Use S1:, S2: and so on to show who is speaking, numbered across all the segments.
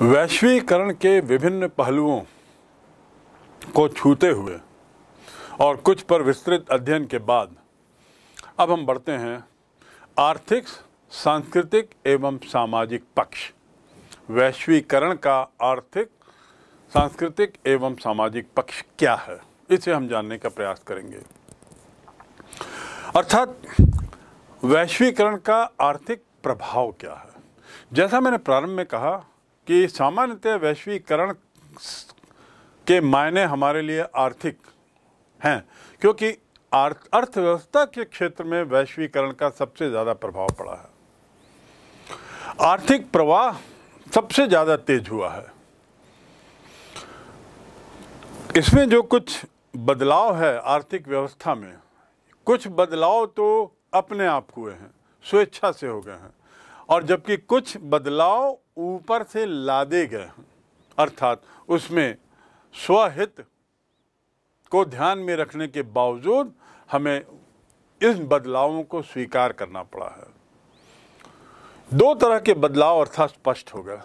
S1: वैश्वीकरण के विभिन्न पहलुओं को छूते हुए और कुछ पर विस्तृत अध्ययन के बाद अब हम बढ़ते हैं आर्थिक सांस्कृतिक एवं सामाजिक पक्ष वैश्वीकरण का आर्थिक सांस्कृतिक एवं सामाजिक पक्ष क्या है इसे हम जानने का प्रयास करेंगे अर्थात वैश्वीकरण का आर्थिक प्रभाव क्या है जैसा मैंने प्रारंभ में कहा कि सामान्यतः वैश्वीकरण के मायने हमारे लिए आर्थिक हैं क्योंकि अर्थव्यवस्था के क्षेत्र में वैश्वीकरण का सबसे ज़्यादा प्रभाव पड़ा है आर्थिक प्रवाह सबसे ज़्यादा तेज हुआ है इसमें जो कुछ बदलाव है आर्थिक व्यवस्था में कुछ बदलाव तो अपने आप हुए हैं स्वेच्छा से हो गए हैं और जबकि कुछ बदलाव ऊपर से लादे गए अर्थात उसमें स्वहित को ध्यान में रखने के बावजूद हमें इन बदलावों को स्वीकार करना पड़ा है दो तरह के बदलाव अर्थात स्पष्ट हो गए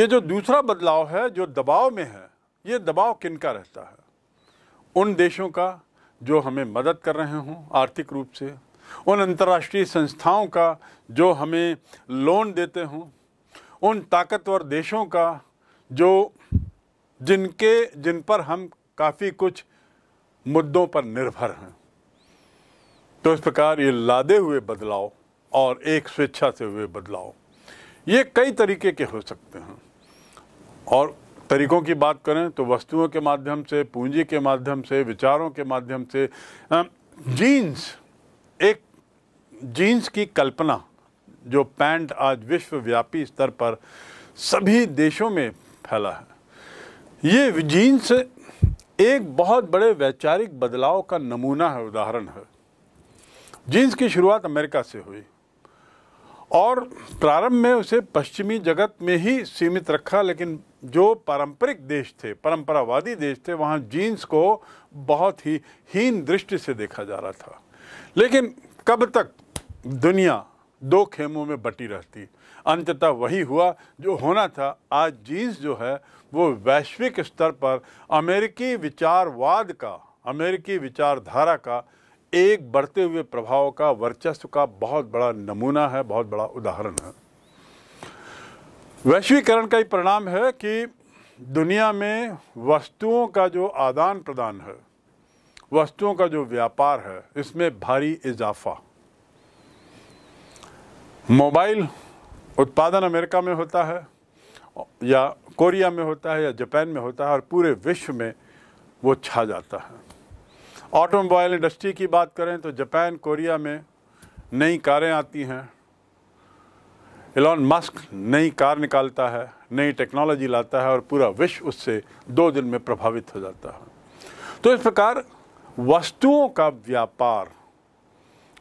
S1: ये जो दूसरा बदलाव है जो दबाव में है ये दबाव किन का रहता है उन देशों का जो हमें मदद कर रहे हों आर्थिक रूप से उन अंतर्राष्ट्रीय संस्थाओं का जो हमें लोन देते हों उन ताकतवर देशों का जो जिनके जिन पर हम काफ़ी कुछ मुद्दों पर निर्भर हैं तो इस प्रकार ये लादे हुए बदलाव और एक स्वेच्छा से हुए बदलाव ये कई तरीके के हो सकते हैं और तरीकों की बात करें तो वस्तुओं के माध्यम से पूंजी के माध्यम से विचारों के माध्यम से जीन्स एक जीन्स की कल्पना जो पैंट आज विश्वव्यापी स्तर पर सभी देशों में फैला है ये जीन्स एक बहुत बड़े वैचारिक बदलाव का नमूना है उदाहरण है जीन्स की शुरुआत अमेरिका से हुई और प्रारंभ में उसे पश्चिमी जगत में ही सीमित रखा लेकिन जो पारंपरिक देश थे परंपरावादी देश थे वहाँ जीन्स को बहुत ही हीन दृष्टि से देखा जा रहा था लेकिन कब तक दुनिया दो खेमों में बटी रहती अंततः वही हुआ जो होना था आज जीन्स जो है वो वैश्विक स्तर पर अमेरिकी विचारवाद का अमेरिकी विचारधारा का एक बढ़ते हुए प्रभाव का वर्चस्व का बहुत बड़ा नमूना है बहुत बड़ा उदाहरण है वैश्वीकरण का ही परिणाम है कि दुनिया में वस्तुओं का जो आदान प्रदान है वस्तुओं का जो व्यापार है इसमें भारी इजाफा मोबाइल उत्पादन अमेरिका में होता है या कोरिया में होता है या जापान में होता है और पूरे विश्व में वो छा जाता है ऑटोमोबाइल इंडस्ट्री की बात करें तो जापान कोरिया में नई कारें आती हैं एलॉन मस्क नई कार निकालता है नई टेक्नोलॉजी लाता है और पूरा विश्व उससे दो दिन में प्रभावित हो जाता है तो इस प्रकार वस्तुओं का व्यापार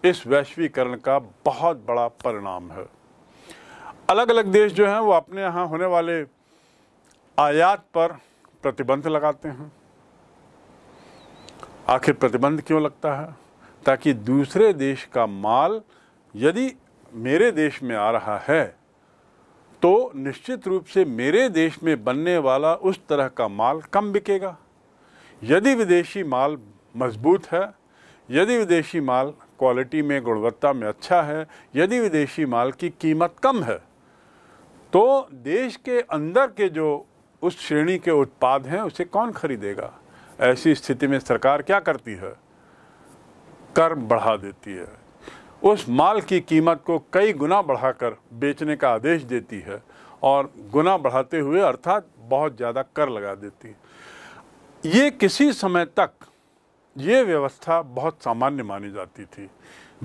S1: इस वैश्वीकरण का बहुत बड़ा परिणाम है अलग अलग देश जो हैं वो अपने यहाँ होने वाले आयात पर प्रतिबंध लगाते हैं आखिर प्रतिबंध क्यों लगता है ताकि दूसरे देश का माल यदि मेरे देश में आ रहा है तो निश्चित रूप से मेरे देश में बनने वाला उस तरह का माल कम बिकेगा यदि विदेशी माल मजबूत है यदि विदेशी माल क्वालिटी में गुणवत्ता में अच्छा है यदि विदेशी माल की कीमत कम है तो देश के अंदर के जो उस श्रेणी के उत्पाद हैं उसे कौन खरीदेगा ऐसी स्थिति में सरकार क्या करती है कर बढ़ा देती है उस माल की कीमत को कई गुना बढ़ाकर बेचने का आदेश देती है और गुना बढ़ाते हुए अर्थात बहुत ज़्यादा कर लगा देती है ये किसी समय तक ये व्यवस्था बहुत सामान्य मानी जाती थी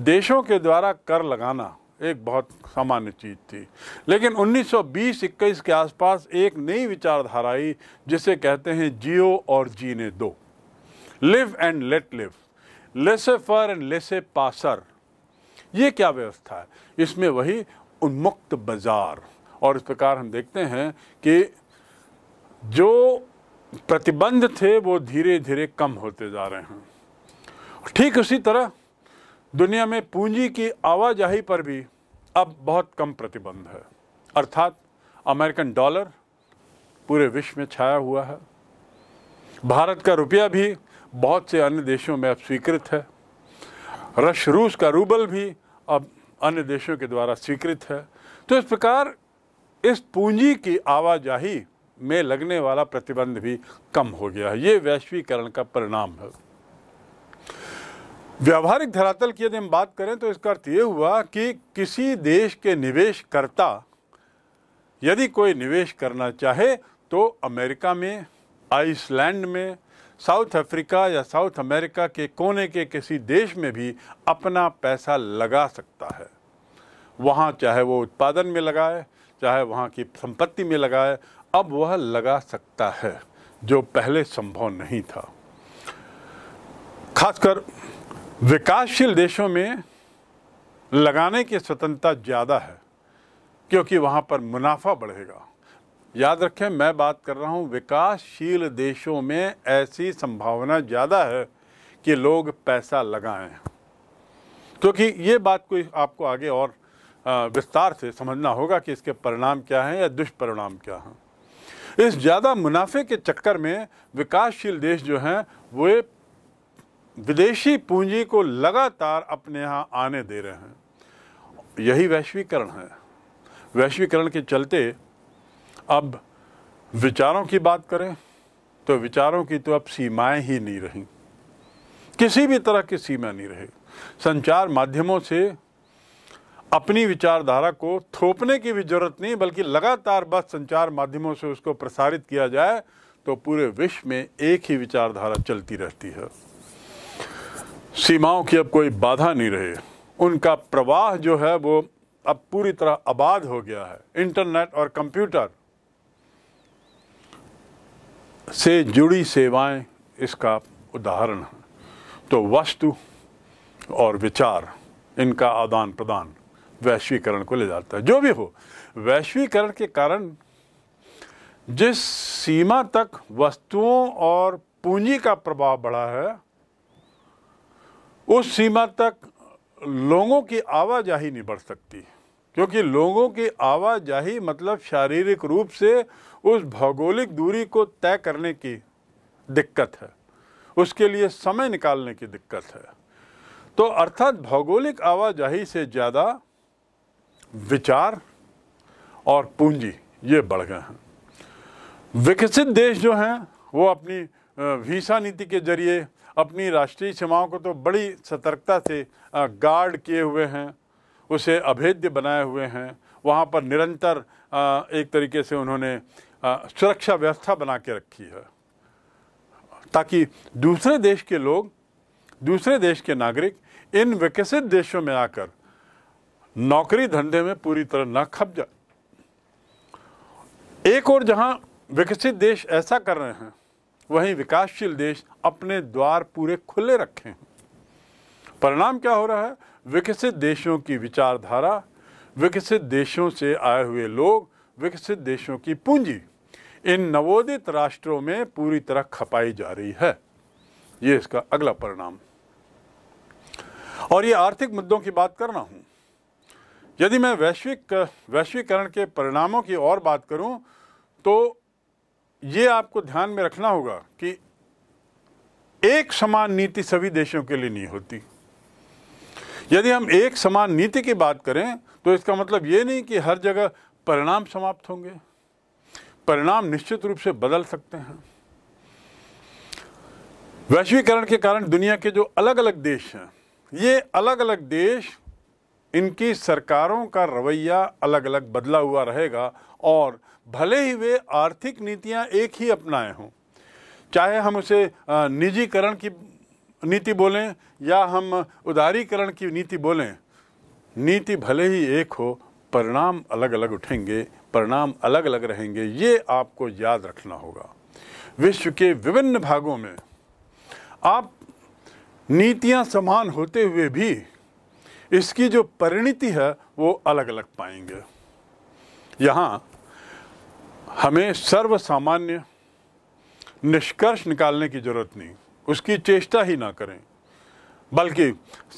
S1: देशों के द्वारा कर लगाना एक बहुत सामान्य चीज़ थी लेकिन 1920-21 के आसपास एक नई विचारधारा आई जिसे कहते हैं जियो और जीने दो लिव एंड लेट लिव लेसे फर एंड लेसे पासर ये क्या व्यवस्था है इसमें वही उन्मुक्त बाजार और इस प्रकार हम देखते हैं कि जो प्रतिबंध थे वो धीरे धीरे कम होते जा रहे हैं ठीक उसी तरह दुनिया में पूंजी की आवाजाही पर भी अब बहुत कम प्रतिबंध है अर्थात अमेरिकन डॉलर पूरे विश्व में छाया हुआ है भारत का रुपया भी बहुत से अन्य देशों में अब स्वीकृत है रश रूस का रूबल भी अब अन्य देशों के द्वारा स्वीकृत है तो इस प्रकार इस पूंजी की आवाजाही में लगने वाला प्रतिबंध भी कम हो गया है ये वैश्वीकरण का परिणाम है व्यावहारिक धरातल की यदि हम बात करें तो इसका अर्थ ये हुआ कि किसी देश के निवेशकर्ता यदि कोई निवेश करना चाहे तो अमेरिका में आइसलैंड में साउथ अफ्रीका या साउथ अमेरिका के कोने के किसी देश में भी अपना पैसा लगा सकता है वहाँ चाहे वो उत्पादन में लगाए चाहे वहाँ की संपत्ति में लगाए अब वह लगा सकता है जो पहले संभव नहीं था खासकर विकासशील देशों में लगाने की स्वतंत्रता ज़्यादा है क्योंकि वहाँ पर मुनाफा बढ़ेगा याद रखें मैं बात कर रहा हूँ विकासशील देशों में ऐसी संभावना ज़्यादा है कि लोग पैसा लगाएं क्योंकि ये बात कोई आपको आगे और विस्तार से समझना होगा कि इसके परिणाम क्या हैं या दुष्परिणाम क्या हैं इस ज़्यादा मुनाफे के चक्कर में विकासशील देश जो हैं वे विदेशी पूंजी को लगातार अपने यहाँ आने दे रहे हैं यही वैश्वीकरण है वैश्वीकरण के चलते अब विचारों की बात करें तो विचारों की तो अब सीमाएं ही नहीं रहीं किसी भी तरह की सीमा नहीं रही संचार माध्यमों से अपनी विचारधारा को थोपने की भी जरूरत नहीं बल्कि लगातार बस संचार माध्यमों से उसको प्रसारित किया जाए तो पूरे विश्व में एक ही विचारधारा चलती रहती है सीमाओं की अब कोई बाधा नहीं रहे उनका प्रवाह जो है वो अब पूरी तरह आबाद हो गया है इंटरनेट और कंप्यूटर से जुड़ी सेवाएं इसका उदाहरण है तो वस्तु और विचार इनका आदान प्रदान वैश्वीकरण को ले जाता है जो भी हो वैश्वीकरण के कारण जिस सीमा तक वस्तुओं और पूंजी का प्रभाव बढ़ा है उस सीमा तक लोगों की आवाजाही नहीं बढ़ सकती क्योंकि लोगों की आवाजाही मतलब शारीरिक रूप से उस भौगोलिक दूरी को तय करने की दिक्कत है उसके लिए समय निकालने की दिक्कत है तो अर्थात भौगोलिक आवाजाही से ज़्यादा विचार और पूंजी ये बढ़ गए हैं विकसित देश जो हैं वो अपनी वीसा नीति के जरिए अपनी राष्ट्रीय सीमाओं को तो बड़ी सतर्कता से गार्ड किए हुए हैं उसे अभेद्य बनाए हुए हैं वहाँ पर निरंतर एक तरीके से उन्होंने सुरक्षा व्यवस्था बना के रखी है ताकि दूसरे देश के लोग दूसरे देश के नागरिक इन विकसित देशों में आकर नौकरी धंधे में पूरी तरह ना खप जाए एक और जहां विकसित देश ऐसा कर रहे हैं वहीं विकासशील देश अपने द्वार पूरे खुले रखे हैं परिणाम क्या हो रहा है विकसित देशों की विचारधारा विकसित देशों से आए हुए लोग विकसित देशों की पूंजी इन नवोदित राष्ट्रों में पूरी तरह खपाई जा रही है ये इसका अगला परिणाम और ये आर्थिक मुद्दों की बात कर रहा हूं यदि मैं वैश्विक वैश्वीकरण के परिणामों की और बात करूं तो ये आपको ध्यान में रखना होगा कि एक समान नीति सभी देशों के लिए नहीं होती यदि हम एक समान नीति की बात करें तो इसका मतलब ये नहीं कि हर जगह परिणाम समाप्त होंगे परिणाम निश्चित रूप से बदल सकते हैं वैश्वीकरण के कारण दुनिया के जो अलग अलग देश हैं ये अलग अलग देश इनकी सरकारों का रवैया अलग अलग बदला हुआ रहेगा और भले ही वे आर्थिक नीतियां एक ही अपनाए हों चाहे हम उसे निजीकरण की नीति बोलें या हम उदारीकरण की नीति बोलें नीति भले ही एक हो परिणाम अलग अलग उठेंगे परिणाम अलग अलग रहेंगे ये आपको याद रखना होगा विश्व के विभिन्न भागों में आप नीतियां समान होते हुए भी इसकी जो परिणति है वो अलग अलग पाएंगे यहाँ हमें सर्व सामान्य निष्कर्ष निकालने की ज़रूरत नहीं उसकी चेष्टा ही ना करें बल्कि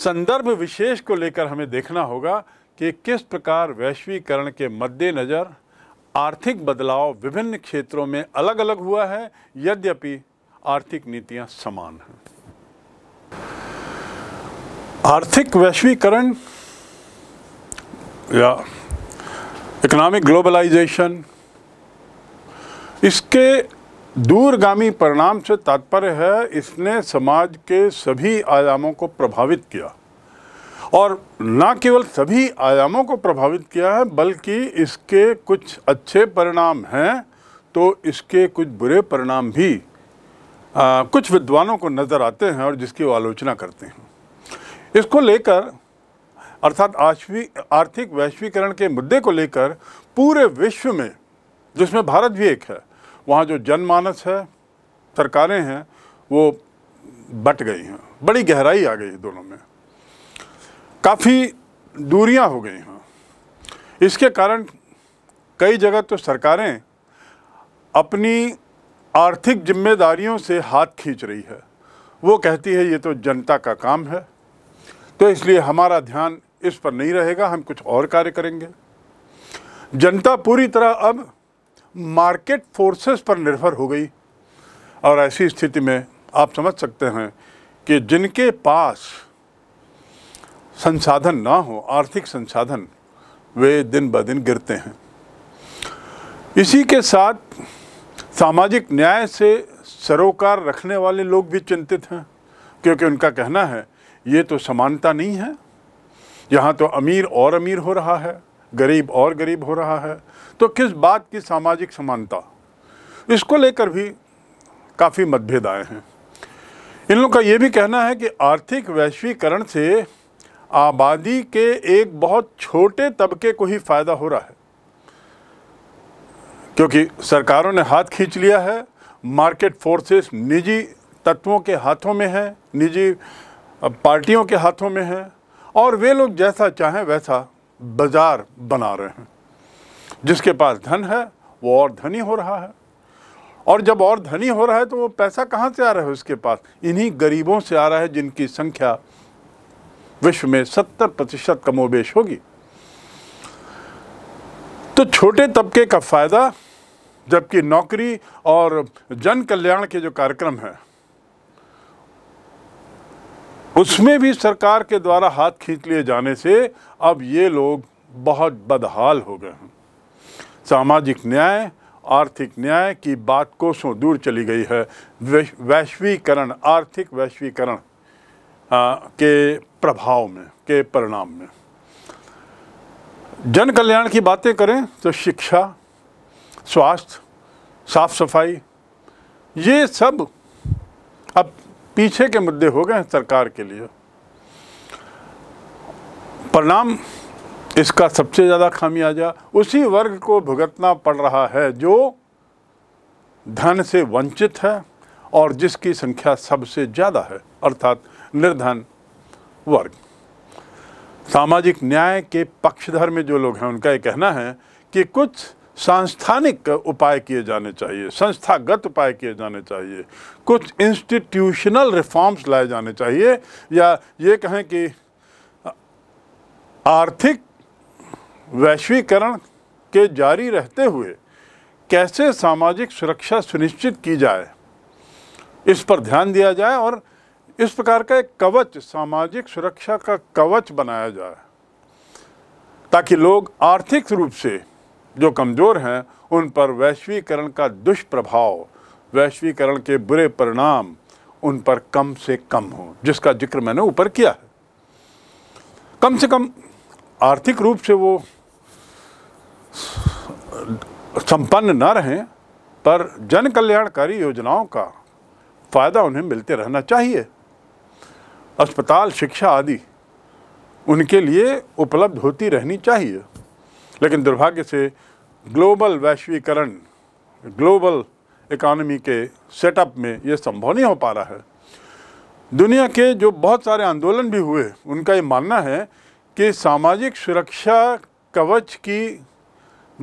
S1: संदर्भ विशेष को लेकर हमें देखना होगा कि किस प्रकार वैश्वीकरण के मद्देनज़र आर्थिक बदलाव विभिन्न क्षेत्रों में अलग अलग हुआ है यद्यपि आर्थिक नीतियां समान हैं आर्थिक वैश्वीकरण या इकोनॉमिक ग्लोबलाइजेशन इसके दूरगामी परिणाम से तात्पर्य है इसने समाज के सभी आयामों को प्रभावित किया और न केवल सभी आयामों को प्रभावित किया है बल्कि इसके कुछ अच्छे परिणाम हैं तो इसके कुछ बुरे परिणाम भी आ, कुछ विद्वानों को नज़र आते हैं और जिसकी वो आलोचना करते हैं इसको लेकर अर्थात आर्थिक वैश्वीकरण के मुद्दे को लेकर पूरे विश्व में जिसमें भारत भी एक है वहाँ जो जनमानस है सरकारें हैं वो बट गई हैं बड़ी गहराई आ गई है दोनों में काफ़ी दूरियां हो गई हैं इसके कारण कई जगह तो सरकारें अपनी आर्थिक जिम्मेदारियों से हाथ खींच रही है वो कहती है ये तो जनता का काम है तो इसलिए हमारा ध्यान इस पर नहीं रहेगा हम कुछ और कार्य करेंगे जनता पूरी तरह अब मार्केट फोर्सेस पर निर्भर हो गई और ऐसी स्थिति में आप समझ सकते हैं कि जिनके पास संसाधन ना हो आर्थिक संसाधन वे दिन ब दिन गिरते हैं इसी के साथ सामाजिक न्याय से सरोकार रखने वाले लोग भी चिंतित हैं क्योंकि उनका कहना है ये तो समानता नहीं है यहाँ तो अमीर और अमीर हो रहा है गरीब और गरीब हो रहा है तो किस बात की सामाजिक समानता इसको लेकर भी काफ़ी मतभेद आए हैं इन लोग का ये भी कहना है कि आर्थिक वैश्वीकरण से आबादी के एक बहुत छोटे तबके को ही फ़ायदा हो रहा है क्योंकि सरकारों ने हाथ खींच लिया है मार्केट फोर्सेस निजी तत्वों के हाथों में है निजी अब पार्टियों के हाथों में है और वे लोग जैसा चाहें वैसा बाजार बना रहे हैं जिसके पास धन है वो और धनी हो रहा है और जब और धनी हो रहा है तो वो पैसा कहाँ से आ रहा है उसके पास इन्हीं गरीबों से आ रहा है जिनकी संख्या विश्व में सत्तर प्रतिशत कमोबेश होगी तो छोटे तबके का फ़ायदा जबकि नौकरी और जन कल्याण के जो कार्यक्रम हैं उसमें भी सरकार के द्वारा हाथ खींच लिए जाने से अब ये लोग बहुत बदहाल हो गए हैं सामाजिक न्याय आर्थिक न्याय की बात कोसों दूर चली गई है वैश्वीकरण आर्थिक वैश्वीकरण के प्रभाव में के परिणाम में जन कल्याण की बातें करें तो शिक्षा स्वास्थ्य साफ सफाई ये सब अब पीछे के मुद्दे हो गए सरकार के लिए परिणाम इसका सबसे ज़्यादा खामियाजा उसी वर्ग को भुगतना पड़ रहा है जो धन से वंचित है और जिसकी संख्या सबसे ज़्यादा है अर्थात निर्धन वर्ग सामाजिक न्याय के पक्षधर में जो लोग हैं उनका यह कहना है कि कुछ सांस्थानिक उपाय किए जाने चाहिए संस्थागत उपाय किए जाने चाहिए कुछ इंस्टीट्यूशनल रिफॉर्म्स लाए जाने चाहिए या ये कहें कि आर्थिक वैश्वीकरण के जारी रहते हुए कैसे सामाजिक सुरक्षा सुनिश्चित की जाए इस पर ध्यान दिया जाए और इस प्रकार का एक कवच सामाजिक सुरक्षा का कवच बनाया जाए ताकि लोग आर्थिक रूप से जो कमज़ोर हैं उन पर वैश्वीकरण का दुष्प्रभाव वैश्वीकरण के बुरे परिणाम उन पर कम से कम हो जिसका जिक्र मैंने ऊपर किया है कम से कम आर्थिक रूप से वो संपन्न न रहें पर जन कल्याणकारी योजनाओं का फ़ायदा उन्हें मिलते रहना चाहिए अस्पताल शिक्षा आदि उनके लिए उपलब्ध होती रहनी चाहिए लेकिन दुर्भाग्य से ग्लोबल वैश्वीकरण ग्लोबल इकॉनमी के सेटअप में ये संभव नहीं हो पा रहा है दुनिया के जो बहुत सारे आंदोलन भी हुए उनका ये मानना है कि सामाजिक सुरक्षा कवच की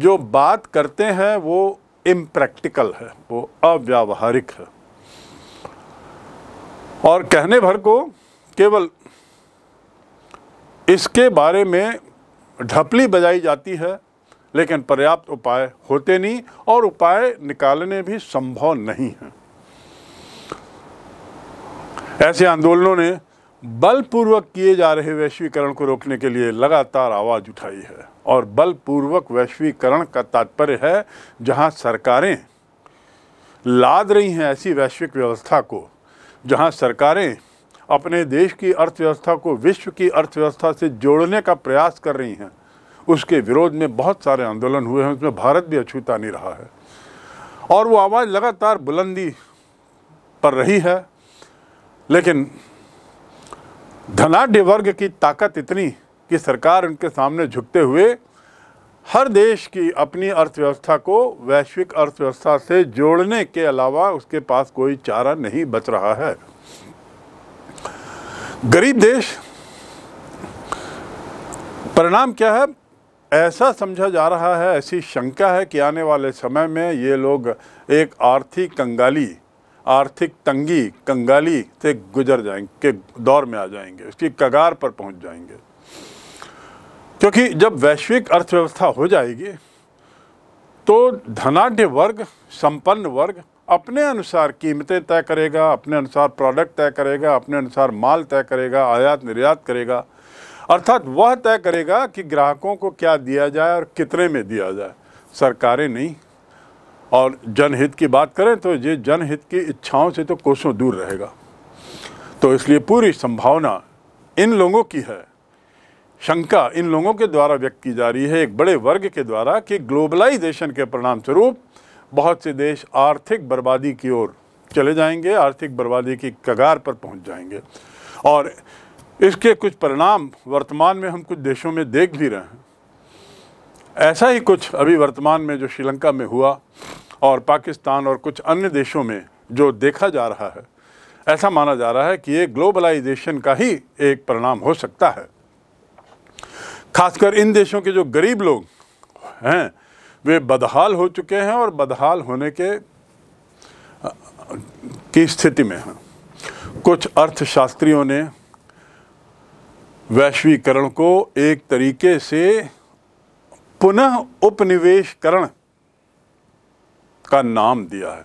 S1: जो बात करते हैं वो इम्प्रैक्टिकल है वो अव्यावहारिक है और कहने भर को केवल इसके बारे में ढपली बजाई जाती है लेकिन पर्याप्त उपाय होते नहीं और उपाय निकालने भी संभव नहीं है ऐसे आंदोलनों ने बलपूर्वक किए जा रहे वैश्वीकरण को रोकने के लिए लगातार आवाज़ उठाई है और बलपूर्वक वैश्वीकरण का तात्पर्य है जहां सरकारें लाद रही हैं ऐसी वैश्विक व्यवस्था को जहां सरकारें अपने देश की अर्थव्यवस्था को विश्व की अर्थव्यवस्था से जोड़ने का प्रयास कर रही हैं उसके विरोध में बहुत सारे आंदोलन हुए हैं उसमें भारत भी अछूता नहीं रहा है और वो आवाज़ लगातार बुलंदी पर रही है लेकिन धनाढ़ वर्ग की ताकत इतनी कि सरकार उनके सामने झुकते हुए हर देश की अपनी अर्थव्यवस्था को वैश्विक अर्थव्यवस्था से जोड़ने के अलावा उसके पास कोई चारा नहीं बच रहा है गरीब देश परिणाम क्या है ऐसा समझा जा रहा है ऐसी शंका है कि आने वाले समय में ये लोग एक आर्थिक कंगाली आर्थिक तंगी कंगाली से गुजर जाएंगे के दौर में आ जाएंगे उसकी कगार पर पहुंच जाएंगे क्योंकि जब वैश्विक अर्थव्यवस्था हो जाएगी तो धनाढ़ वर्ग संपन्न वर्ग अपने अनुसार कीमतें तय करेगा अपने अनुसार प्रोडक्ट तय करेगा अपने अनुसार माल तय करेगा आयात निर्यात करेगा अर्थात वह तय करेगा कि ग्राहकों को क्या दिया जाए और कितने में दिया जाए सरकारें नहीं और जनहित की बात करें तो ये जनहित की इच्छाओं से तो कोसों दूर रहेगा तो इसलिए पूरी संभावना इन लोगों की है शंका इन लोगों के द्वारा व्यक्त की जा रही है एक बड़े वर्ग के द्वारा कि ग्लोबलाइजेशन के परिणाम स्वरूप बहुत से देश आर्थिक बर्बादी की ओर चले जाएंगे आर्थिक बर्बादी की कगार पर पहुंच जाएंगे और इसके कुछ परिणाम वर्तमान में हम कुछ देशों में देख भी रहे हैं ऐसा ही कुछ अभी वर्तमान में जो श्रीलंका में हुआ और पाकिस्तान और कुछ अन्य देशों में जो देखा जा रहा है ऐसा माना जा रहा है कि ये ग्लोबलाइजेशन का ही एक परिणाम हो सकता है खासकर इन देशों के जो गरीब लोग हैं वे बदहाल हो चुके हैं और बदहाल होने के की स्थिति में हैं कुछ अर्थशास्त्रियों ने वैश्वीकरण को एक तरीके से पुनः उपनिवेशकरण का नाम दिया है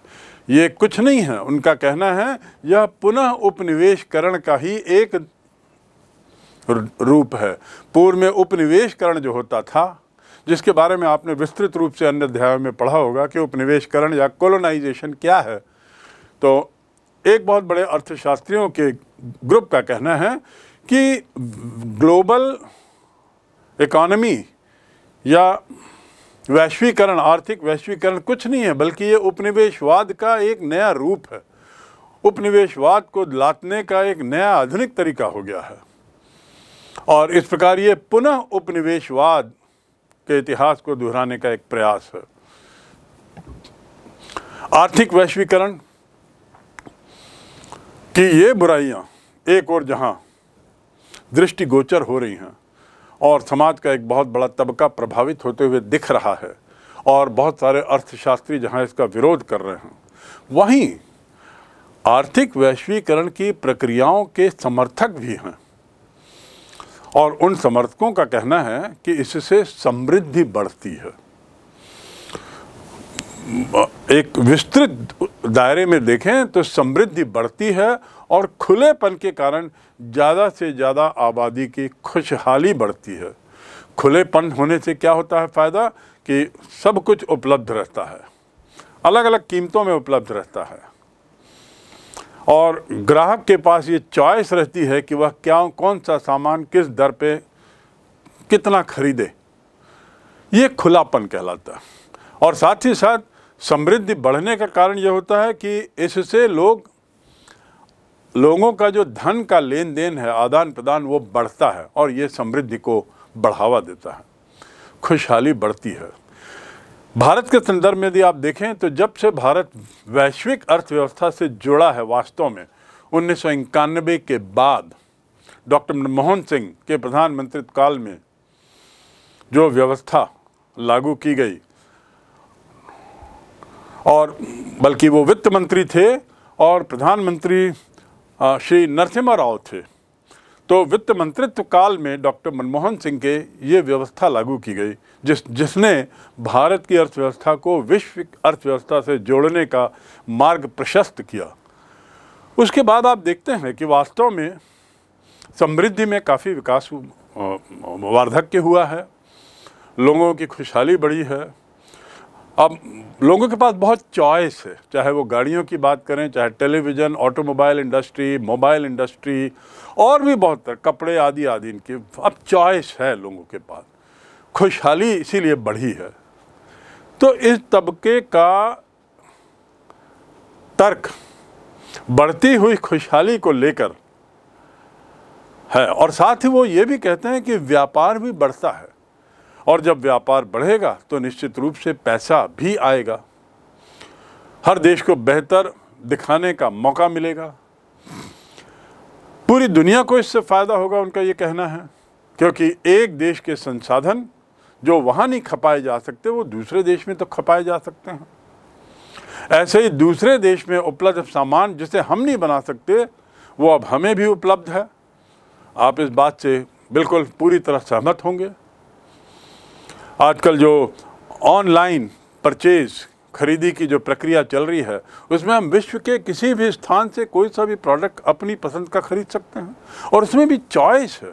S1: ये कुछ नहीं है उनका कहना है यह पुनः उपनिवेशकरण का ही एक रूप है पूर्व में उपनिवेशकरण जो होता था जिसके बारे में आपने विस्तृत रूप से अन्य अध्यायों में पढ़ा होगा कि उपनिवेशकरण या कॉलोनाइजेशन क्या है तो एक बहुत बड़े अर्थशास्त्रियों के ग्रुप का कहना है कि ग्लोबल इकॉनमी या वैश्वीकरण आर्थिक वैश्वीकरण कुछ नहीं है बल्कि ये उपनिवेशवाद का एक नया रूप है उपनिवेशवाद को लातने का एक नया आधुनिक तरीका हो गया है और इस प्रकार ये पुनः उपनिवेशवाद के इतिहास को दोहराने का एक प्रयास है आर्थिक वैश्वीकरण की ये बुराइयां एक और जहां दृष्टिगोचर हो रही हैं और समाज का एक बहुत बड़ा तबका प्रभावित होते हुए दिख रहा है और बहुत सारे अर्थशास्त्री जहां इसका विरोध कर रहे हैं वहीं आर्थिक वैश्वीकरण की प्रक्रियाओं के समर्थक भी हैं और उन समर्थकों का कहना है कि इससे समृद्धि बढ़ती है एक विस्तृत दायरे में देखें तो समृद्धि बढ़ती है और खुलेपन के कारण ज़्यादा से ज़्यादा आबादी की खुशहाली बढ़ती है खुलेपन होने से क्या होता है फ़ायदा कि सब कुछ उपलब्ध रहता है अलग अलग कीमतों में उपलब्ध रहता है और ग्राहक के पास ये चॉइस रहती है कि वह क्या कौन सा सामान किस दर पे कितना खरीदे ये खुलापन कहलाता है और साथ ही साथ समृद्धि बढ़ने का कारण यह होता है कि इससे लोग लोगों का जो धन का लेन देन है आदान प्रदान वो बढ़ता है और ये समृद्धि को बढ़ावा देता है खुशहाली बढ़ती है भारत के संदर्भ में यदि आप देखें तो जब से भारत वैश्विक अर्थव्यवस्था से जुड़ा है वास्तव में उन्नीस के बाद डॉक्टर मनमोहन सिंह के प्रधानमंत्री काल में जो व्यवस्था लागू की गई और बल्कि वो वित्त मंत्री थे और प्रधानमंत्री श्री नरसिम्हा राव थे तो वित्त मंत्रित्व काल में डॉक्टर मनमोहन सिंह के ये व्यवस्था लागू की गई जिस जिसने भारत की अर्थव्यवस्था को विश्व अर्थव्यवस्था से जोड़ने का मार्ग प्रशस्त किया उसके बाद आप देखते हैं कि वास्तव में समृद्धि में काफ़ी विकास वार्धक्य हुआ है लोगों की खुशहाली बढ़ी है अब लोगों के पास बहुत चॉइस है चाहे वो गाड़ियों की बात करें चाहे television automobile industry mobile industry और भी बहुत तरह कपड़े आदि आदि इनकी अब चॉइस है लोगों के पास खुशहाली इसीलिए बढ़ी है तो इस तबके का तर्क बढ़ती हुई खुशहाली को लेकर है और साथ ही वो ये भी कहते हैं कि व्यापार भी बढ़ता है और जब व्यापार बढ़ेगा तो निश्चित रूप से पैसा भी आएगा हर देश को बेहतर दिखाने का मौका मिलेगा पूरी दुनिया को इससे फ़ायदा होगा उनका ये कहना है क्योंकि एक देश के संसाधन जो वहाँ नहीं खपाए जा सकते वो दूसरे देश में तो खपाए जा सकते हैं ऐसे ही दूसरे देश में उपलब्ध सामान जिसे हम नहीं बना सकते वो अब हमें भी उपलब्ध है आप इस बात से बिल्कुल पूरी तरह सहमत होंगे आजकल जो ऑनलाइन परचेज़ खरीदी की जो प्रक्रिया चल रही है उसमें हम विश्व के किसी भी स्थान से कोई सा भी प्रोडक्ट अपनी पसंद का खरीद सकते हैं और उसमें भी चॉइस है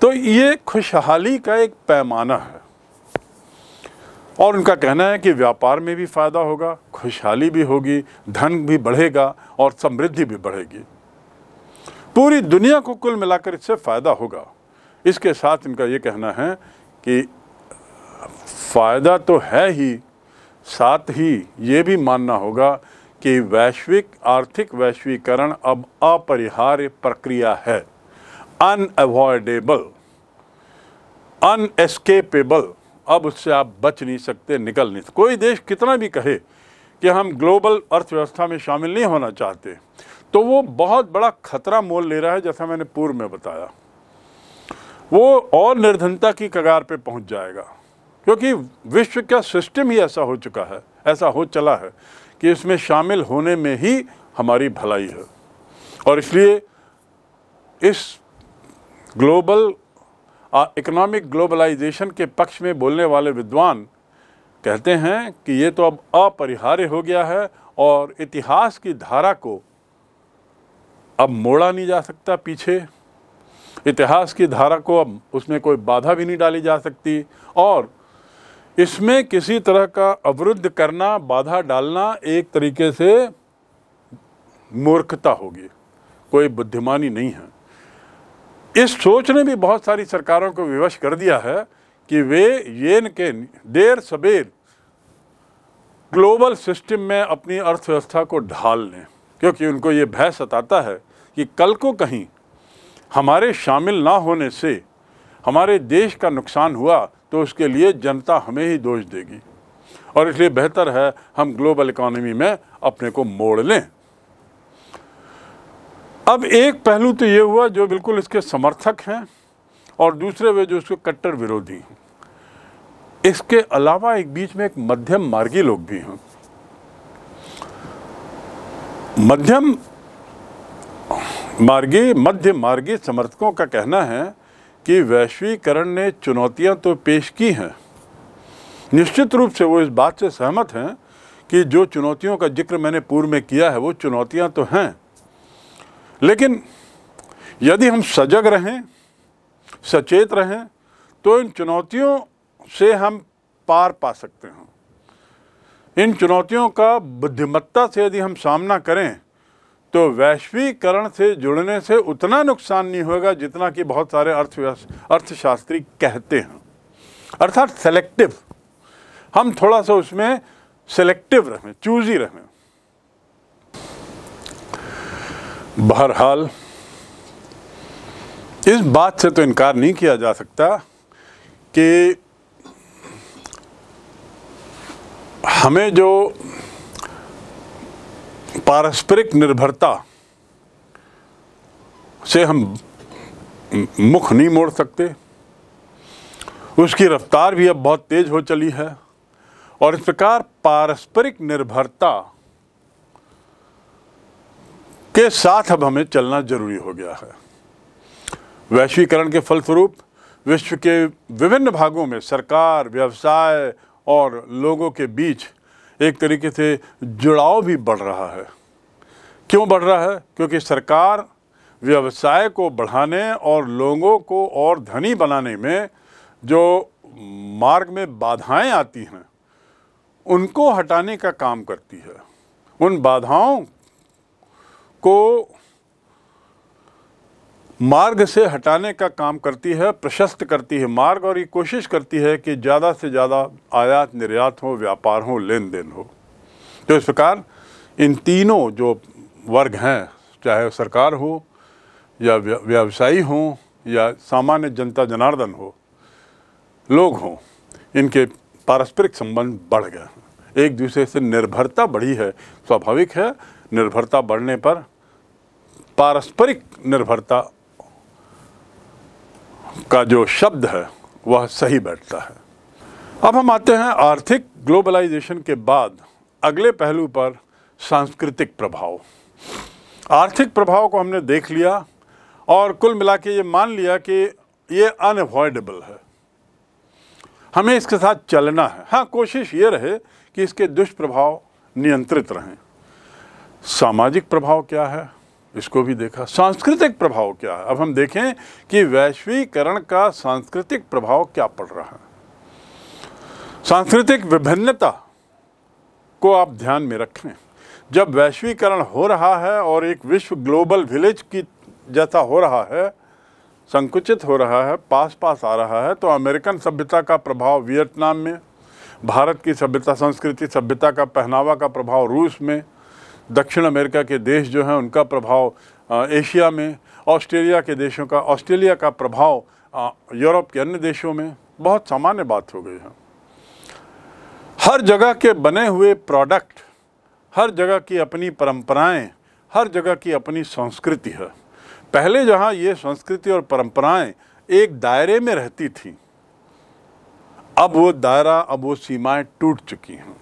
S1: तो ये खुशहाली का एक पैमाना है और उनका कहना है कि व्यापार में भी फ़ायदा होगा खुशहाली भी होगी धन भी बढ़ेगा और समृद्धि भी बढ़ेगी पूरी दुनिया को कुल मिलाकर इससे फ़ायदा होगा इसके साथ इनका ये कहना है कि फ़ायदा तो है ही साथ ही ये भी मानना होगा कि वैश्विक आर्थिक वैश्वीकरण अब अपरिहार्य प्रक्रिया है अन अनएस्केपेबल अब उससे आप बच नहीं सकते निकल नहीं सकते कोई देश कितना भी कहे कि हम ग्लोबल अर्थव्यवस्था में शामिल नहीं होना चाहते तो वो बहुत बड़ा खतरा मोल ले रहा है जैसा मैंने पूर्व में बताया वो और निर्धनता की कगार पे पहुंच जाएगा क्योंकि विश्व का सिस्टम ही ऐसा हो चुका है ऐसा हो चला है कि इसमें शामिल होने में ही हमारी भलाई है और इसलिए इस ग्लोबल इकोनॉमिक ग्लोबलाइजेशन के पक्ष में बोलने वाले विद्वान कहते हैं कि ये तो अब अपरिहार्य हो गया है और इतिहास की धारा को अब मोड़ा नहीं जा सकता पीछे इतिहास की धारा को अब उसमें कोई बाधा भी नहीं डाली जा सकती और इसमें किसी तरह का अवरुद्ध करना बाधा डालना एक तरीके से मूर्खता होगी कोई बुद्धिमानी नहीं है इस सोच ने भी बहुत सारी सरकारों को विवश कर दिया है कि वे येन के देर सबेर ग्लोबल सिस्टम में अपनी अर्थव्यवस्था को ढाल लें क्योंकि उनको ये भय सताता है कि कल को कहीं हमारे शामिल ना होने से हमारे देश का नुकसान हुआ तो उसके लिए जनता हमें ही दोष देगी और इसलिए बेहतर है हम ग्लोबल इकोनॉमी में अपने को मोड़ लें अब एक पहलू तो ये हुआ जो बिल्कुल इसके समर्थक हैं और दूसरे वे जो इसके कट्टर विरोधी हैं इसके अलावा एक बीच में एक मध्यम मार्गी लोग भी हैं मध्यम मार्गी मध्य मार्गी समर्थकों का कहना है कि वैश्वीकरण ने चुनौतियां तो पेश की हैं निश्चित रूप से वो इस बात से सहमत हैं कि जो चुनौतियों का जिक्र मैंने पूर्व में किया है वो चुनौतियां तो हैं लेकिन यदि हम सजग रहें सचेत रहें तो इन चुनौतियों से हम पार पा सकते हैं इन चुनौतियों का बुद्धिमत्ता से यदि हम सामना करें तो वैश्वीकरण से जुड़ने से उतना नुकसान नहीं होगा जितना कि बहुत सारे अर्थ अर्थशास्त्री कहते हैं अर्थात सेलेक्टिव हम थोड़ा सा उसमें सेलेक्टिव रहें चूजी रहें बहरहाल इस बात से तो इनकार नहीं किया जा सकता कि हमें जो पारस्परिक निर्भरता से हम मुख नहीं मोड़ सकते उसकी रफ्तार भी अब बहुत तेज़ हो चली है और इस प्रकार पारस्परिक निर्भरता के साथ अब हमें चलना जरूरी हो गया है वैश्वीकरण के फलस्वरूप विश्व के विभिन्न भागों में सरकार व्यवसाय और लोगों के बीच एक तरीके से जुड़ाव भी बढ़ रहा है क्यों बढ़ रहा है क्योंकि सरकार व्यवसाय को बढ़ाने और लोगों को और धनी बनाने में जो मार्ग में बाधाएं आती हैं उनको हटाने का काम करती है उन बाधाओं को मार्ग से हटाने का काम करती है प्रशस्त करती है मार्ग और ये कोशिश करती है कि ज़्यादा से ज़्यादा आयात निर्यात हो व्यापार हो लेन देन हो तो इस प्रकार इन तीनों जो वर्ग हैं चाहे सरकार हो या व्यवसायी हों या सामान्य जनता जनार्दन हो लोग हों इनके पारस्परिक संबंध बढ़ गए एक दूसरे से निर्भरता बढ़ी है स्वाभाविक है निर्भरता बढ़ने पर पारस्परिक निर्भरता का जो शब्द है वह सही बैठता है अब हम आते हैं आर्थिक ग्लोबलाइजेशन के बाद अगले पहलू पर सांस्कृतिक प्रभाव आर्थिक प्रभाव को हमने देख लिया और कुल मिला के ये मान लिया कि ये अनअवॉइडेबल है हमें इसके साथ चलना है हाँ कोशिश ये रहे कि इसके दुष्प्रभाव नियंत्रित रहें सामाजिक प्रभाव क्या है इसको भी देखा सांस्कृतिक प्रभाव क्या है अब हम देखें कि वैश्वीकरण का सांस्कृतिक प्रभाव क्या पड़ रहा है सांस्कृतिक विभिन्नता को आप ध्यान में रखें जब वैश्वीकरण हो रहा है और एक विश्व ग्लोबल विलेज की जैसा हो रहा है संकुचित हो रहा है पास पास आ रहा है तो अमेरिकन सभ्यता का प्रभाव वियतनाम में भारत की सभ्यता संस्कृति सभ्यता का पहनावा का प्रभाव रूस में दक्षिण अमेरिका के देश जो हैं उनका प्रभाव एशिया में ऑस्ट्रेलिया के देशों का ऑस्ट्रेलिया का प्रभाव यूरोप के अन्य देशों में बहुत सामान्य बात हो गई है हर जगह के बने हुए प्रोडक्ट हर जगह की अपनी परंपराएं हर जगह की अपनी संस्कृति है पहले जहां ये संस्कृति और परंपराएं एक दायरे में रहती थी अब वो दायरा अब वो सीमाएं टूट चुकी हैं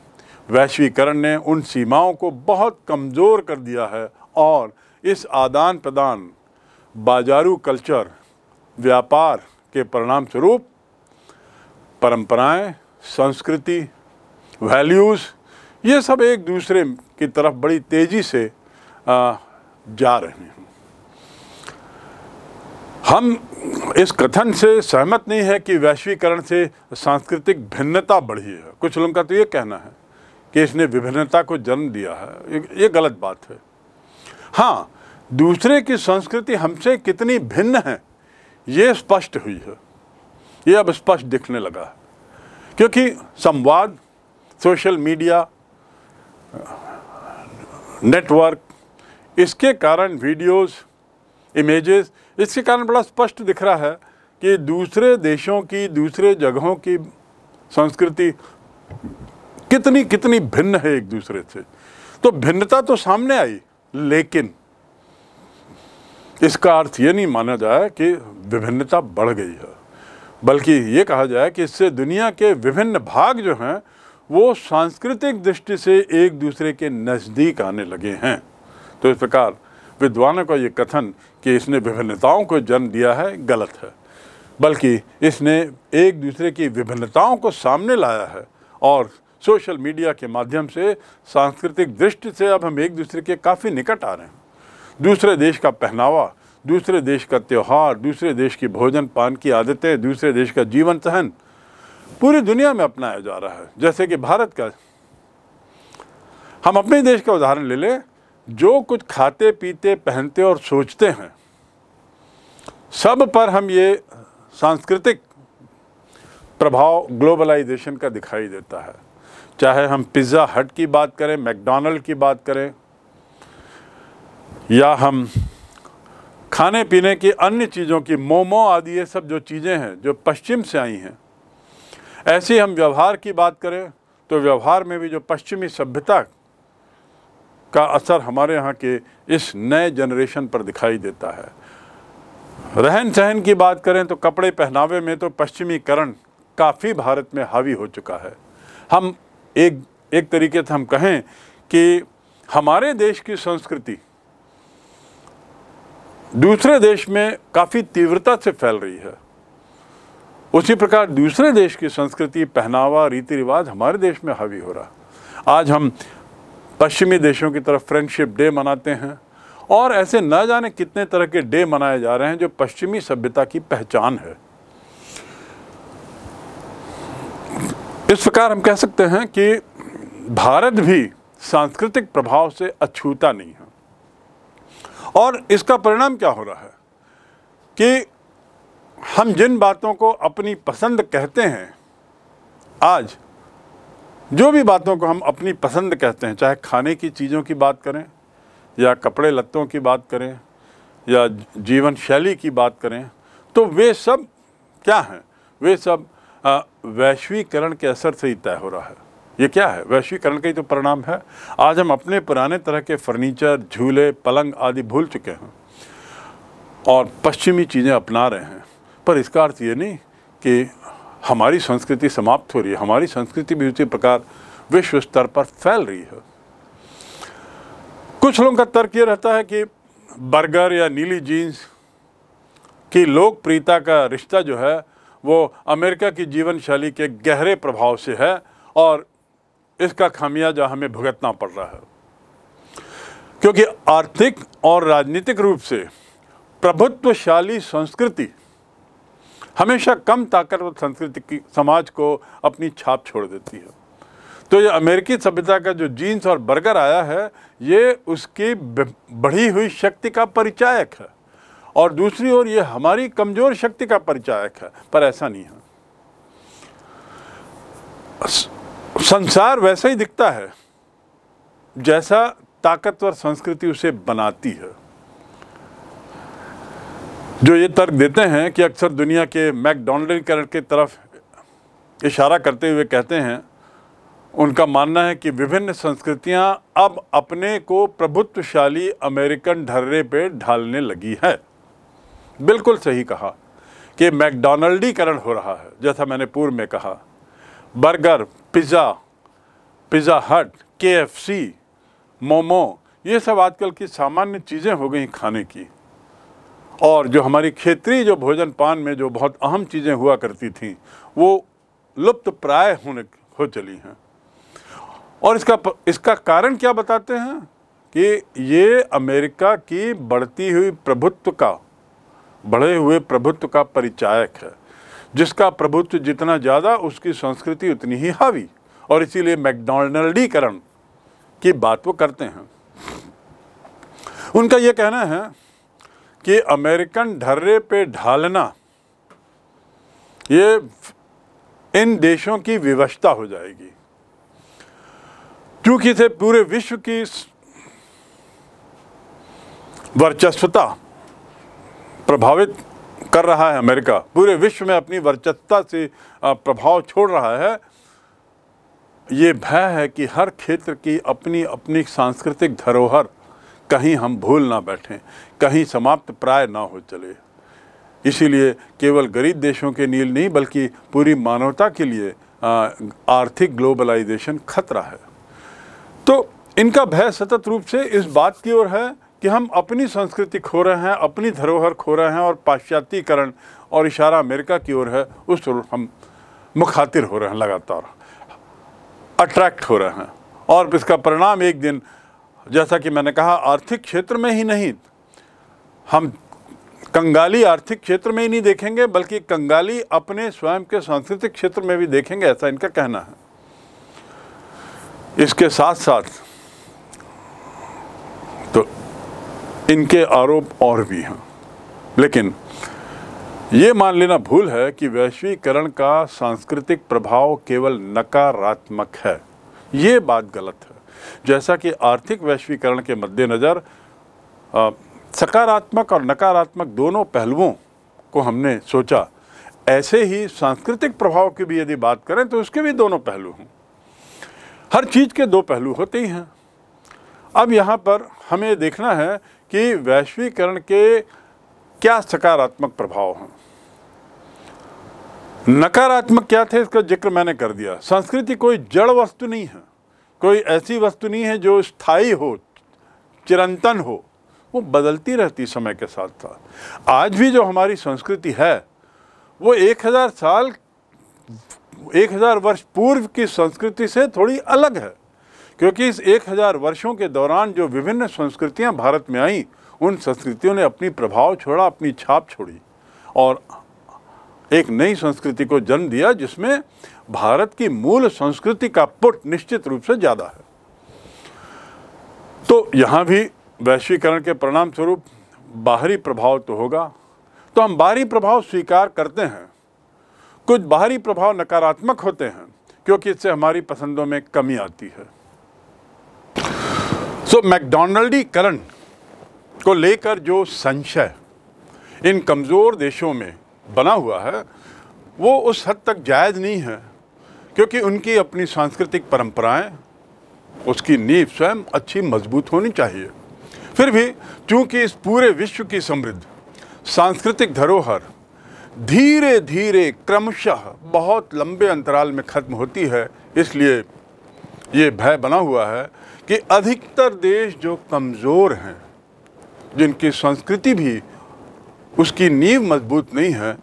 S1: वैश्वीकरण ने उन सीमाओं को बहुत कमज़ोर कर दिया है और इस आदान प्रदान बाजारू कल्चर व्यापार के परिणाम स्वरूप परंपराएं, संस्कृति वैल्यूज़ ये सब एक दूसरे की तरफ बड़ी तेज़ी से जा रहे हैं हम इस कथन से सहमत नहीं है कि वैश्वीकरण से सांस्कृतिक भिन्नता बढ़ी है कुछ लोगों का तो ये कहना है कि इसने विभिन्नता को जन्म दिया है ये गलत बात है हाँ दूसरे की संस्कृति हमसे कितनी भिन्न है ये स्पष्ट हुई है ये अब स्पष्ट दिखने लगा है क्योंकि संवाद सोशल मीडिया नेटवर्क इसके कारण वीडियोस, इमेजेस इसके कारण बड़ा स्पष्ट दिख रहा है कि दूसरे देशों की दूसरे जगहों की संस्कृति कितनी कितनी भिन्न है एक दूसरे से तो भिन्नता तो सामने आई लेकिन इसका अर्थ ये नहीं माना जाए कि विभिन्नता बढ़ गई है बल्कि ये कहा जाए कि इससे दुनिया के विभिन्न भाग जो हैं वो सांस्कृतिक दृष्टि से एक दूसरे के नज़दीक आने लगे हैं तो इस प्रकार विद्वानों का ये कथन कि इसने विभिन्नताओं को जन्म दिया है गलत है बल्कि इसने एक दूसरे की विभिन्नताओं को सामने लाया है और सोशल मीडिया के माध्यम से सांस्कृतिक दृष्टि से अब हम एक दूसरे के काफ़ी निकट आ रहे हैं दूसरे देश का पहनावा दूसरे देश का त्यौहार दूसरे देश की भोजन पान की आदतें दूसरे देश का जीवन सहन पूरी दुनिया में अपनाया जा रहा है जैसे कि भारत का हम अपने देश का उदाहरण ले लें जो कुछ खाते पीते पहनते और सोचते हैं सब पर हम ये सांस्कृतिक प्रभाव ग्लोबलाइजेशन का दिखाई देता है चाहे हम पिज़्ज़ा हट की बात करें मैकडोनल्ड की बात करें या हम खाने पीने की अन्य चीज़ों की मोमो आदि ये सब जो चीज़ें हैं जो पश्चिम से आई हैं ऐसी हम व्यवहार की बात करें तो व्यवहार में भी जो पश्चिमी सभ्यता का असर हमारे यहाँ के इस नए जनरेशन पर दिखाई देता है रहन सहन की बात करें तो कपड़े पहनावे में तो पश्चिमीकरण काफ़ी भारत में हावी हो चुका है हम एक एक तरीके से हम कहें कि हमारे देश की संस्कृति दूसरे देश में काफ़ी तीव्रता से फैल रही है उसी प्रकार दूसरे देश की संस्कृति पहनावा रीति रिवाज हमारे देश में हावी हो रहा आज हम पश्चिमी देशों की तरफ फ्रेंडशिप डे मनाते हैं और ऐसे न जाने कितने तरह के डे मनाए जा रहे हैं जो पश्चिमी सभ्यता की पहचान है इस प्रकार हम कह सकते हैं कि भारत भी सांस्कृतिक प्रभाव से अछूता नहीं है और इसका परिणाम क्या हो रहा है कि हम जिन बातों को अपनी पसंद कहते हैं आज जो भी बातों को हम अपनी पसंद कहते हैं चाहे खाने की चीज़ों की बात करें या कपड़े लत्तों की बात करें या जीवन शैली की बात करें तो वे सब क्या हैं वे सब वैश्वीकरण के असर से ही तय हो रहा है ये क्या है वैश्वीकरण का ही तो परिणाम है आज हम अपने पुराने तरह के फर्नीचर झूले पलंग आदि भूल चुके हैं और पश्चिमी चीज़ें अपना रहे हैं पर इसका अर्थ ये नहीं कि हमारी संस्कृति समाप्त हो रही है हमारी संस्कृति भी उसी प्रकार विश्व स्तर पर फैल रही है कुछ लोगों का तर्क ये रहता है कि बर्गर या नीली जीन्स की लोकप्रियता का रिश्ता जो है वो अमेरिका की जीवन शैली के गहरे प्रभाव से है और इसका खामियाजा हमें भुगतना पड़ रहा है क्योंकि आर्थिक और राजनीतिक रूप से प्रभुत्वशाली संस्कृति हमेशा कम ताकतवर संस्कृति की समाज को अपनी छाप छोड़ देती है तो ये अमेरिकी सभ्यता का जो जीन्स और बर्गर आया है ये उसकी बढ़ी हुई शक्ति का परिचायक है और दूसरी ओर ये हमारी कमज़ोर शक्ति का परिचायक है पर ऐसा नहीं है संसार वैसा ही दिखता है जैसा ताकतवर संस्कृति उसे बनाती है जो ये तर्क देते हैं कि अक्सर दुनिया के मैकडोनल्ड के तरफ इशारा करते हुए कहते हैं उनका मानना है कि विभिन्न संस्कृतियां अब अपने को प्रभुत्वशाली अमेरिकन ढर्रे पे ढालने लगी है बिल्कुल सही कहा कि मैकडोनल्डीकरण हो रहा है जैसा मैंने पूर्व में कहा बर्गर पिज़्ज़ा पिज़्ज़ा हट के एफ सी मोमो ये सब आजकल की सामान्य चीज़ें हो गई खाने की और जो हमारी क्षेत्रीय जो भोजन पान में जो बहुत अहम चीज़ें हुआ करती थीं वो लुप्त प्राय होने हो चली हैं और इसका इसका कारण क्या बताते हैं कि ये अमेरिका की बढ़ती हुई प्रभुत्व का बढ़े हुए प्रभुत्व का परिचायक है जिसका प्रभुत्व जितना ज़्यादा उसकी संस्कृति उतनी ही हावी और इसीलिए मैकडोनल्डीकरण की बात वो करते हैं उनका ये कहना है कि अमेरिकन ढर्रे पे ढालना ये इन देशों की विवशता हो जाएगी क्योंकि इसे पूरे विश्व की वर्चस्वता प्रभावित कर रहा है अमेरिका पूरे विश्व में अपनी वर्चस्वता से प्रभाव छोड़ रहा है ये भय है कि हर क्षेत्र की अपनी अपनी सांस्कृतिक धरोहर कहीं हम भूल ना बैठें कहीं समाप्त प्राय ना हो चले इसीलिए केवल गरीब देशों के नील नहीं बल्कि पूरी मानवता के लिए आर्थिक ग्लोबलाइजेशन खतरा है तो इनका भय सतत रूप से इस बात की ओर है कि हम अपनी संस्कृति खो रहे हैं अपनी धरोहर खो रहे हैं और पाश्चात्यकरण और इशारा अमेरिका की ओर है उस ओर हम मुखातिर हो रहे हैं लगातार अट्रैक्ट हो रहे हैं और इसका परिणाम एक दिन जैसा कि मैंने कहा आर्थिक क्षेत्र में ही नहीं हम कंगाली आर्थिक क्षेत्र में ही नहीं देखेंगे बल्कि कंगाली अपने स्वयं के सांस्कृतिक क्षेत्र में भी देखेंगे ऐसा इनका कहना है इसके साथ साथ तो इनके आरोप और भी हैं लेकिन ये मान लेना भूल है कि वैश्वीकरण का सांस्कृतिक प्रभाव केवल नकारात्मक है ये बात गलत है जैसा कि आर्थिक वैश्वीकरण के मद्देनज़र सकारात्मक और नकारात्मक दोनों पहलुओं को हमने सोचा ऐसे ही सांस्कृतिक प्रभाव की भी यदि बात करें तो उसके भी दोनों पहलू हैं हर चीज़ के दो पहलू होते ही हैं अब यहाँ पर हमें देखना है कि वैश्वीकरण के क्या सकारात्मक प्रभाव हैं नकारात्मक क्या थे इसका जिक्र मैंने कर दिया संस्कृति कोई जड़ वस्तु नहीं है कोई ऐसी वस्तु नहीं है जो स्थायी हो चिरंतन हो वो बदलती रहती समय के साथ साथ आज भी जो हमारी संस्कृति है वो एक हज़ार साल एक हज़ार वर्ष पूर्व की संस्कृति से थोड़ी अलग है क्योंकि इस एक हज़ार वर्षों के दौरान जो विभिन्न संस्कृतियाँ भारत में आईं उन संस्कृतियों ने अपनी प्रभाव छोड़ा अपनी छाप छोड़ी और एक नई संस्कृति को जन्म दिया जिसमें भारत की मूल संस्कृति का पुट निश्चित रूप से ज़्यादा है तो यहाँ भी वैश्वीकरण के परिणाम स्वरूप बाहरी प्रभाव तो होगा तो हम बाहरी प्रभाव स्वीकार करते हैं कुछ बाहरी प्रभाव नकारात्मक होते हैं क्योंकि इससे हमारी पसंदों में कमी आती है सो मैकडोनल्डीकरण को लेकर जो संशय इन कमज़ोर देशों में बना हुआ है वो उस हद तक जायज़ नहीं है क्योंकि उनकी अपनी सांस्कृतिक परंपराएं उसकी नींव स्वयं अच्छी मजबूत होनी चाहिए फिर भी चूंकि इस पूरे विश्व की समृद्ध सांस्कृतिक धरोहर धीरे धीरे क्रमशः बहुत लंबे अंतराल में ख़त्म होती है इसलिए ये भय बना हुआ है कि अधिकतर देश जो कमज़ोर हैं जिनकी संस्कृति भी उसकी नींव मजबूत नहीं है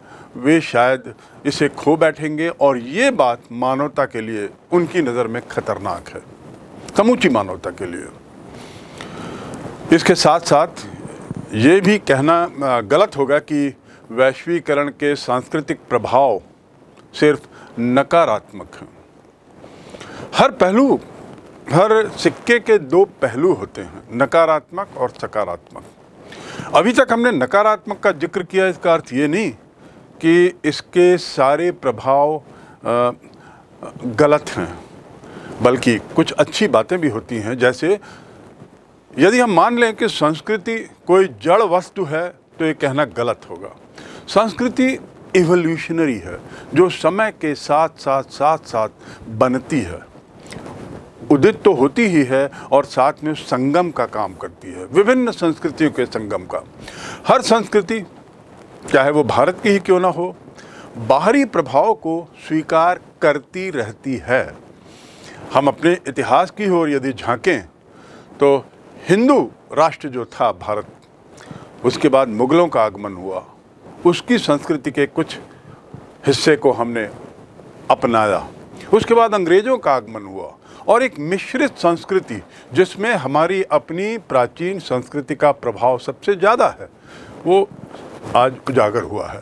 S1: वे शायद इसे खो बैठेंगे और ये बात मानवता के लिए उनकी नज़र में खतरनाक है समूची मानवता के लिए इसके साथ साथ ये भी कहना गलत होगा कि वैश्वीकरण के सांस्कृतिक प्रभाव सिर्फ नकारात्मक हैं हर पहलू हर सिक्के के दो पहलू होते हैं नकारात्मक और सकारात्मक अभी तक हमने नकारात्मक का जिक्र किया इसका अर्थ ये नहीं कि इसके सारे प्रभाव गलत हैं बल्कि कुछ अच्छी बातें भी होती हैं जैसे यदि हम मान लें कि संस्कृति कोई जड़ वस्तु है तो ये कहना गलत होगा संस्कृति इवोल्यूशनरी है जो समय के साथ साथ साथ साथ बनती है उदित तो होती ही है और साथ में संगम का काम करती है विभिन्न संस्कृतियों के संगम का हर संस्कृति चाहे वो भारत की ही क्यों ना हो बाहरी प्रभाव को स्वीकार करती रहती है हम अपने इतिहास की ओर यदि झांकें तो हिंदू राष्ट्र जो था भारत उसके बाद मुग़लों का आगमन हुआ उसकी संस्कृति के कुछ हिस्से को हमने अपनाया उसके बाद अंग्रेज़ों का आगमन हुआ और एक मिश्रित संस्कृति जिसमें हमारी अपनी प्राचीन संस्कृति का प्रभाव सबसे ज़्यादा है वो आज उजागर हुआ है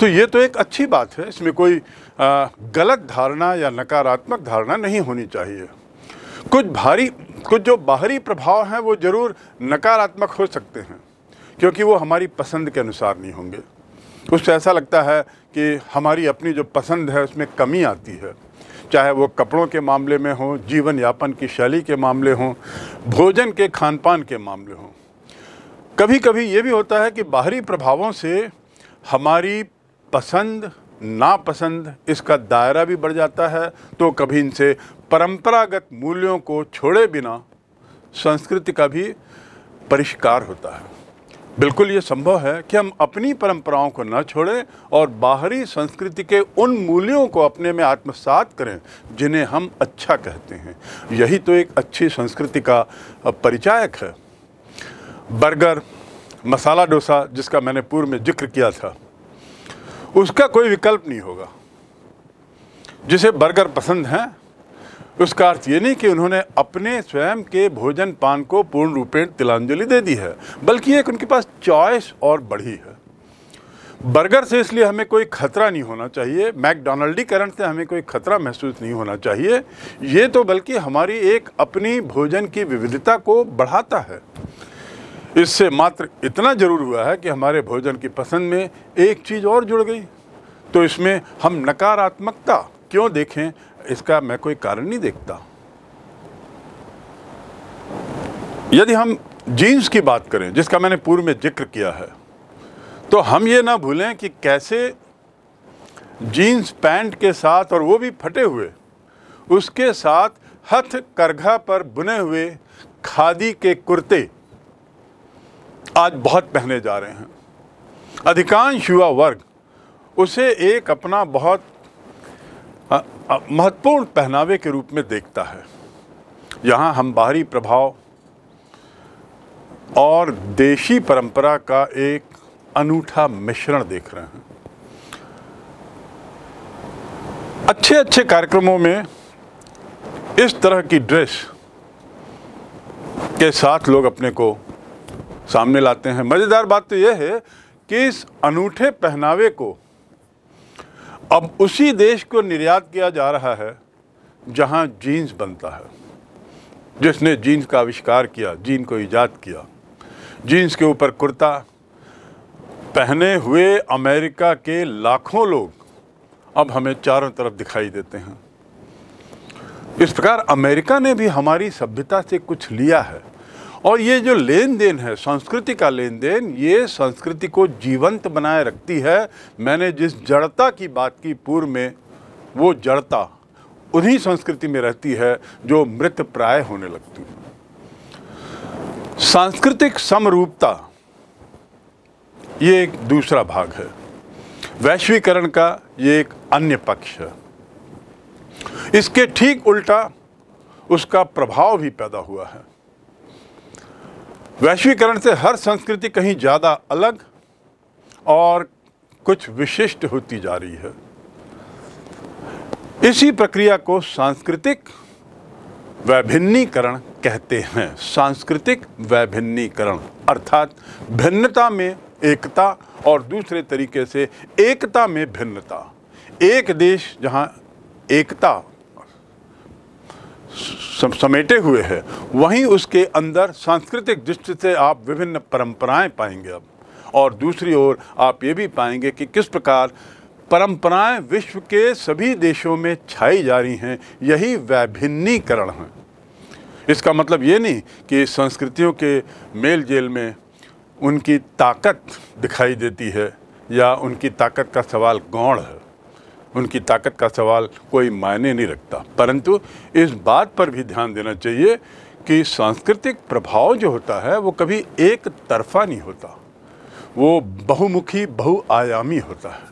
S1: तो ये तो एक अच्छी बात है इसमें कोई आ, गलत धारणा या नकारात्मक धारणा नहीं होनी चाहिए कुछ भारी कुछ जो बाहरी प्रभाव हैं वो ज़रूर नकारात्मक हो सकते हैं क्योंकि वो हमारी पसंद के अनुसार नहीं होंगे उससे ऐसा लगता है कि हमारी अपनी जो पसंद है उसमें कमी आती है चाहे वो कपड़ों के मामले में हों जीवन यापन की शैली के मामले हों भोजन के खान पान के मामले हों कभी कभी ये भी होता है कि बाहरी प्रभावों से हमारी पसंद नापसंद इसका दायरा भी बढ़ जाता है तो कभी इनसे परंपरागत मूल्यों को छोड़े बिना संस्कृति का भी परिष्कार होता है बिल्कुल ये संभव है कि हम अपनी परंपराओं को न छोड़ें और बाहरी संस्कृति के उन मूल्यों को अपने में आत्मसात करें जिन्हें हम अच्छा कहते हैं यही तो एक अच्छी संस्कृति का परिचायक है बर्गर मसाला डोसा जिसका मैंने पूर्व में जिक्र किया था उसका कोई विकल्प नहीं होगा जिसे बर्गर पसंद हैं उसका अर्थ ये नहीं कि उन्होंने अपने स्वयं के भोजन पान को पूर्ण रूपेण तिलांजलि दे दी है बल्कि एक उनके पास चॉइस और बढ़ी है बर्गर से इसलिए हमें कोई खतरा नहीं होना चाहिए मैकडोनल्डीकरण से हमें कोई खतरा महसूस नहीं होना चाहिए ये तो बल्कि हमारी एक अपनी भोजन की विविधता को बढ़ाता है इससे मात्र इतना जरूर हुआ है कि हमारे भोजन की पसंद में एक चीज़ और जुड़ गई तो इसमें हम नकारात्मकता क्यों देखें इसका मैं कोई कारण नहीं देखता यदि हम जीन्स की बात करें जिसका मैंने पूर्व में जिक्र किया है तो हम ये ना भूलें कि कैसे जीन्स पैंट के साथ और वो भी फटे हुए उसके साथ हथ करघा पर बुने हुए खादी के कुर्ते आज बहुत पहने जा रहे हैं अधिकांश युवा वर्ग उसे एक अपना बहुत महत्वपूर्ण पहनावे के रूप में देखता है यहाँ हम बाहरी प्रभाव और देशी परंपरा का एक अनूठा मिश्रण देख रहे हैं अच्छे अच्छे कार्यक्रमों में इस तरह की ड्रेस के साथ लोग अपने को सामने लाते हैं मज़ेदार बात तो यह है कि इस अनूठे पहनावे को अब उसी देश को निर्यात किया जा रहा है जहाँ जीन्स बनता है जिसने जीन्स का आविष्कार किया जीन को ईजाद किया जीन्स के ऊपर कुर्ता पहने हुए अमेरिका के लाखों लोग अब हमें चारों तरफ दिखाई देते हैं इस प्रकार अमेरिका ने भी हमारी सभ्यता से कुछ लिया है और ये जो लेन देन है संस्कृति का लेन देन ये संस्कृति को जीवंत बनाए रखती है मैंने जिस जड़ता की बात की पूर्व में वो जड़ता उन्हीं संस्कृति में रहती है जो मृत प्राय होने लगती सांस्कृतिक समरूपता ये एक दूसरा भाग है वैश्वीकरण का ये एक अन्य पक्ष है इसके ठीक उल्टा उसका प्रभाव भी पैदा हुआ है वैश्वीकरण से हर संस्कृति कहीं ज़्यादा अलग और कुछ विशिष्ट होती जा रही है इसी प्रक्रिया को सांस्कृतिक वैभिन्नीकरण कहते हैं सांस्कृतिक वैभिन्नीकरण अर्थात भिन्नता में एकता और दूसरे तरीके से एकता में भिन्नता एक देश जहाँ एकता समेटे हुए है वहीं उसके अंदर सांस्कृतिक दृष्टि से आप विभिन्न परंपराएं पाएंगे अब और दूसरी ओर आप ये भी पाएंगे कि किस प्रकार परंपराएं विश्व के सभी देशों में छाई जा रही हैं यही वैभिन्नीकरण है इसका मतलब ये नहीं कि संस्कृतियों के मेल जेल में उनकी ताकत दिखाई देती है या उनकी ताकत का सवाल गौण है उनकी ताकत का सवाल कोई मायने नहीं रखता परंतु इस बात पर भी ध्यान देना चाहिए कि सांस्कृतिक प्रभाव जो होता है वो कभी एक तरफा नहीं होता वो बहुमुखी बहुआयामी होता है